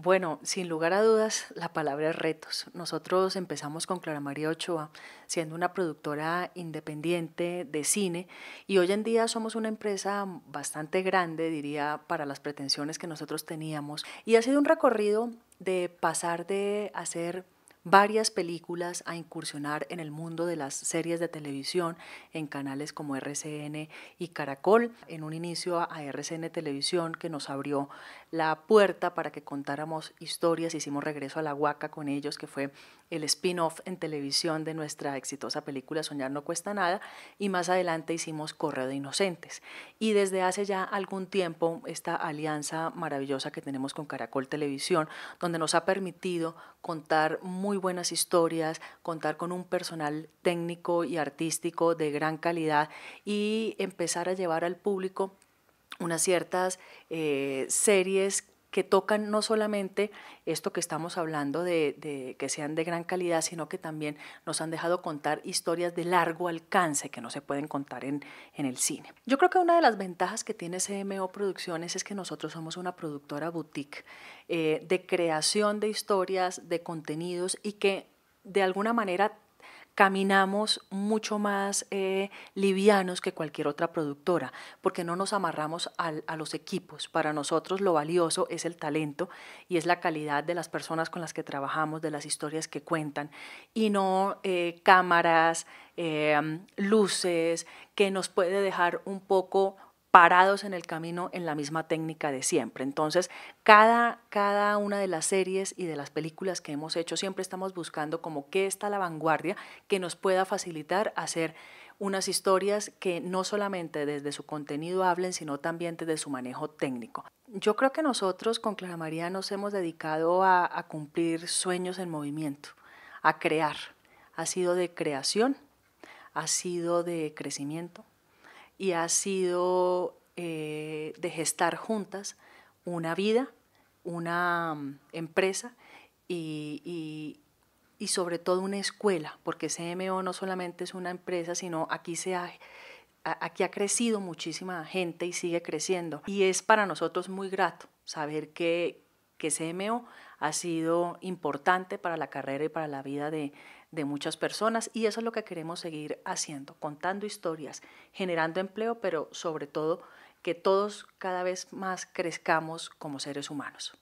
Bueno, sin lugar a dudas, la palabra es retos. Nosotros empezamos con Clara María Ochoa siendo una productora independiente de cine y hoy en día somos una empresa bastante grande, diría, para las pretensiones que nosotros teníamos. Y ha sido un recorrido de pasar de hacer varias películas a incursionar en el mundo de las series de televisión en canales como RCN y Caracol. En un inicio a RCN Televisión que nos abrió la puerta para que contáramos historias, hicimos regreso a la Huaca con ellos, que fue el spin-off en televisión de nuestra exitosa película Soñar no cuesta nada, y más adelante hicimos Correo de Inocentes. Y desde hace ya algún tiempo esta alianza maravillosa que tenemos con Caracol Televisión, donde nos ha permitido contar muy buenas historias, contar con un personal técnico y artístico de gran calidad y empezar a llevar al público unas ciertas eh, series que tocan no solamente esto que estamos hablando de, que sean de gran calidad, sino que también nos han dejado contar historias de largo alcance que no se pueden contar en, el cine. Yo creo que una de las ventajas que tiene CMO Producciones es que nosotros somos una productora boutique eh, de creación de historias, de contenidos y que de alguna manera caminamos mucho más eh, livianos que cualquier otra productora, porque no nos amarramos a los equipos. Para nosotros lo valioso es el talento y es la calidad de las personas con las que trabajamos, de las historias que cuentan, y no eh, cámaras, eh, luces, que nos puede dejar un poco parados en el camino en la misma técnica de siempre. Entonces, cada, una de las series y de las películas que hemos hecho, siempre estamos buscando como qué está la vanguardia que nos pueda facilitar hacer unas historias que no solamente desde su contenido hablen, sino también desde su manejo técnico. Yo creo que nosotros con Clara María nos hemos dedicado a cumplir sueños en movimiento, a crear. Ha sido de creación, ha sido de crecimiento, y ha sido eh, de gestar juntas una vida, una mm, empresa y, y, sobre todo una escuela, porque CMO no solamente es una empresa, sino aquí se aquí ha crecido muchísima gente y sigue creciendo. Y es para nosotros muy grato saber que, que CMO ha sido importante para la carrera y para la vida de, de muchas personas y eso es lo que queremos seguir haciendo, contando historias, generando empleo, pero sobre todo que todos cada vez más crezcamos como seres humanos.